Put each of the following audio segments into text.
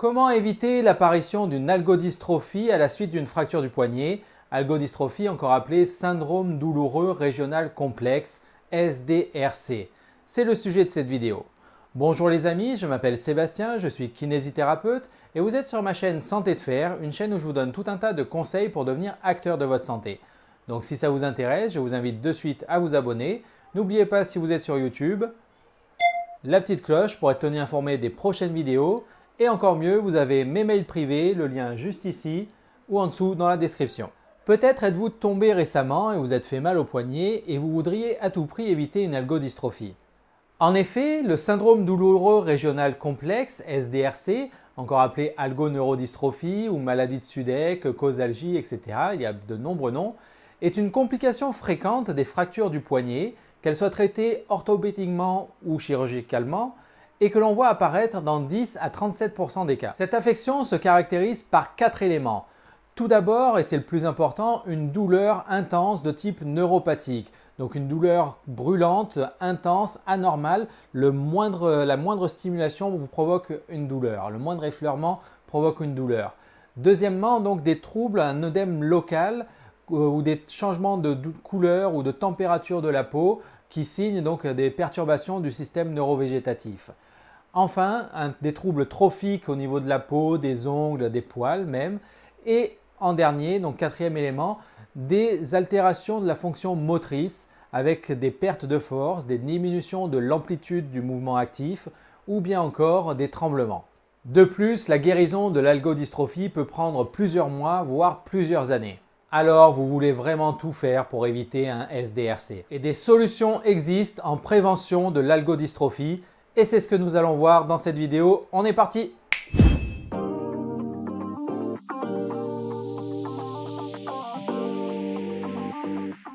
Comment éviter l'apparition d'une algodystrophie à la suite d'une fracture du poignet Algodystrophie, encore appelée syndrome douloureux régional complexe, SDRC. C'est le sujet de cette vidéo. Bonjour les amis, je m'appelle Sébastien, je suis kinésithérapeute et vous êtes sur ma chaîne Santé de Fer, une chaîne où je vous donne tout un tas de conseils pour devenir acteur de votre santé. Donc si ça vous intéresse, je vous invite de suite à vous abonner. N'oubliez pas si vous êtes sur YouTube, la petite cloche pour être tenu informé des prochaines vidéos et encore mieux, vous avez mes mails privés, le lien juste ici ou en dessous dans la description. Peut-être êtes-vous tombé récemment et vous êtes fait mal au poignet et vous voudriez à tout prix éviter une algodystrophie. En effet, le syndrome douloureux régional complexe, SDRC, encore appelé algoneurodystrophie ou maladie de Sudeck, causalgie, etc., il y a de nombreux noms, est une complication fréquente des fractures du poignet, qu'elles soient traitées orthopédiquement ou chirurgicalement, et que l'on voit apparaître dans 10 à 37% des cas. Cette affection se caractérise par quatre éléments. Tout d'abord, et c'est le plus important, une douleur intense de type neuropathique. Donc une douleur brûlante, intense, anormale. la moindre stimulation vous provoque une douleur. Le moindre effleurement provoque une douleur. Deuxièmement, donc des troubles, un œdème local euh, ou des changements de couleur ou de température de la peau qui signent donc des perturbations du système neurovégétatif. Enfin, des troubles trophiques au niveau de la peau, des ongles, des poils même. Et en dernier, donc quatrième élément, des altérations de la fonction motrice avec des pertes de force, des diminutions de l'amplitude du mouvement actif ou bien encore des tremblements. De plus, la guérison de l'algodystrophie peut prendre plusieurs mois, voire plusieurs années. Alors, vous voulez vraiment tout faire pour éviter un SDRC. Et des solutions existent en prévention de l'algodystrophie et c'est ce que nous allons voir dans cette vidéo. On est parti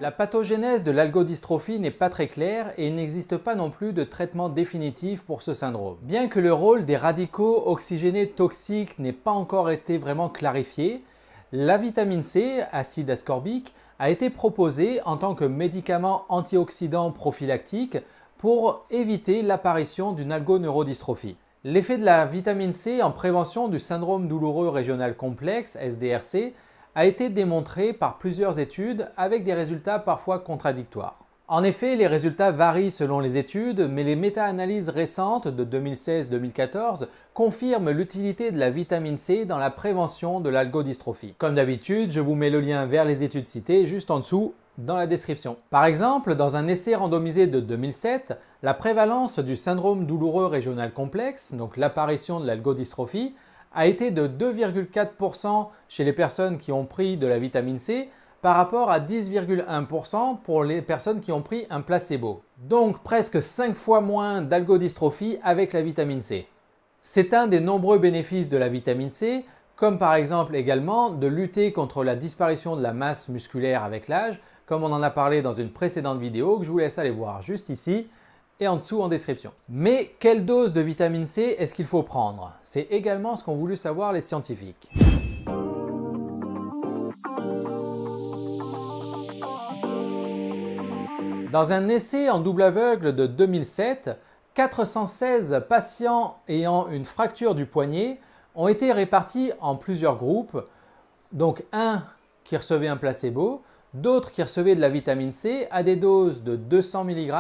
La pathogénèse de l'algodystrophie n'est pas très claire et il n'existe pas non plus de traitement définitif pour ce syndrome. Bien que le rôle des radicaux oxygénés toxiques n'ait pas encore été vraiment clarifié, la vitamine C, acide ascorbique, a été proposée en tant que médicament antioxydant prophylactique pour éviter l'apparition d'une algoneurodystrophie. L'effet de la vitamine C en prévention du syndrome douloureux régional complexe, SDRC, a été démontré par plusieurs études avec des résultats parfois contradictoires. En effet, les résultats varient selon les études, mais les méta-analyses récentes de 2016-2014 confirment l'utilité de la vitamine C dans la prévention de l'algodystrophie. Comme d'habitude, je vous mets le lien vers les études citées juste en dessous dans la description. Par exemple, dans un essai randomisé de 2007, la prévalence du syndrome douloureux régional complexe, donc l'apparition de l'algodystrophie, a été de 2,4% chez les personnes qui ont pris de la vitamine C par rapport à 10,1% pour les personnes qui ont pris un placebo. Donc presque 5 fois moins d'algodystrophie avec la vitamine C. C'est un des nombreux bénéfices de la vitamine C, comme par exemple également de lutter contre la disparition de la masse musculaire avec l'âge, comme on en a parlé dans une précédente vidéo que je vous laisse aller voir juste ici et en dessous en description. Mais quelle dose de vitamine C est-ce qu'il faut prendre C'est également ce qu'ont voulu savoir les scientifiques. Dans un essai en double aveugle de 2007, 416 patients ayant une fracture du poignet ont été répartis en plusieurs groupes, donc un qui recevait un placebo, d'autres qui recevaient de la vitamine C à des doses de 200 mg,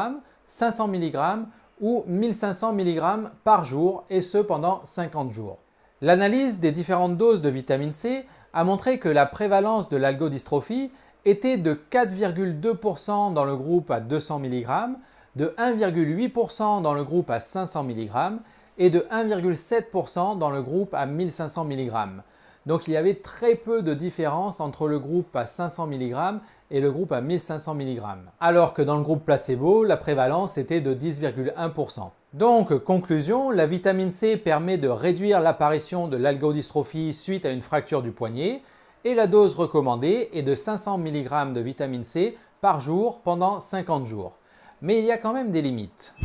500 mg ou 1500 mg par jour et ce pendant 50 jours. L'analyse des différentes doses de vitamine C a montré que la prévalence de l'algodystrophie était de 4,2% dans le groupe à 200 mg, de 1,8% dans le groupe à 500 mg et de 1,7% dans le groupe à 1500 mg. Donc il y avait très peu de différence entre le groupe à 500 mg et le groupe à 1500 mg. Alors que dans le groupe placebo, la prévalence était de 10,1%. Donc, conclusion, la vitamine C permet de réduire l'apparition de l'algodystrophie suite à une fracture du poignet, et la dose recommandée est de 500 mg de vitamine C par jour pendant 50 jours. Mais il y a quand même des limites.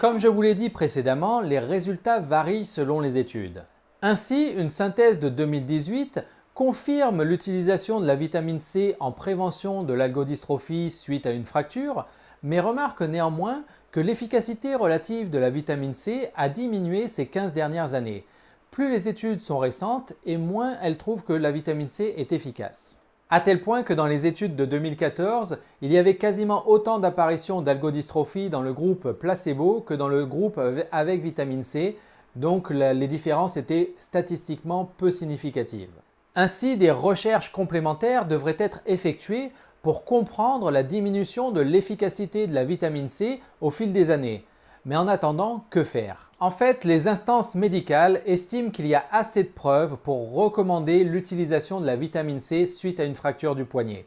Comme je vous l'ai dit précédemment, les résultats varient selon les études. Ainsi, une synthèse de 2018 confirme l'utilisation de la vitamine C en prévention de l'algodystrophie suite à une fracture, mais remarque néanmoins que l'efficacité relative de la vitamine C a diminué ces 15 dernières années. Plus les études sont récentes et moins elles trouvent que la vitamine C est efficace. A tel point que dans les études de 2014, il y avait quasiment autant d'apparitions d'algodystrophie dans le groupe placebo que dans le groupe avec vitamine C, donc les différences étaient statistiquement peu significatives. Ainsi, des recherches complémentaires devraient être effectuées pour comprendre la diminution de l'efficacité de la vitamine C au fil des années. Mais en attendant, que faire En fait, les instances médicales estiment qu'il y a assez de preuves pour recommander l'utilisation de la vitamine C suite à une fracture du poignet.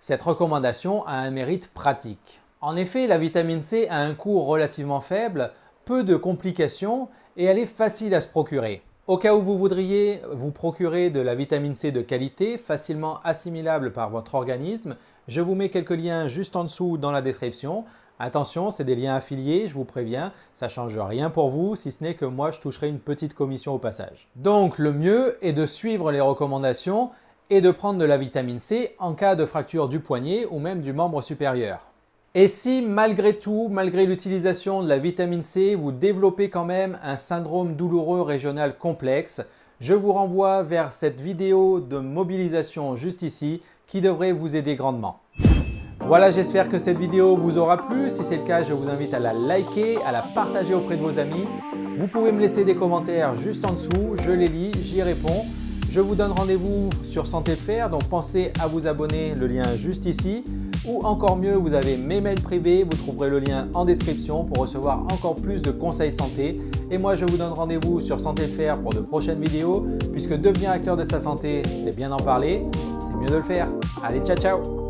Cette recommandation a un mérite pratique. En effet, la vitamine C a un coût relativement faible, peu de complications et elle est facile à se procurer. Au cas où vous voudriez vous procurer de la vitamine C de qualité, facilement assimilable par votre organisme, je vous mets quelques liens juste en dessous dans la description. Attention, c'est des liens affiliés, je vous préviens, ça ne change rien pour vous, si ce n'est que moi je toucherai une petite commission au passage. Donc le mieux est de suivre les recommandations et de prendre de la vitamine C en cas de fracture du poignet ou même du membre supérieur. Et si malgré tout, malgré l'utilisation de la vitamine C, vous développez quand même un syndrome douloureux régional complexe, je vous renvoie vers cette vidéo de mobilisation juste ici qui devrait vous aider grandement. Voilà, j'espère que cette vidéo vous aura plu. Si c'est le cas, je vous invite à la liker, à la partager auprès de vos amis. Vous pouvez me laisser des commentaires juste en dessous, je les lis, j'y réponds. Je vous donne rendez-vous sur Santé de Fer, donc pensez à vous abonner, le lien juste ici. Ou encore mieux, vous avez mes mails privés, vous trouverez le lien en description pour recevoir encore plus de conseils santé. Et moi, je vous donne rendez-vous sur Santé Faire pour de prochaines vidéos, puisque devenir acteur de sa santé, c'est bien d'en parler, c'est mieux de le faire. Allez, ciao ciao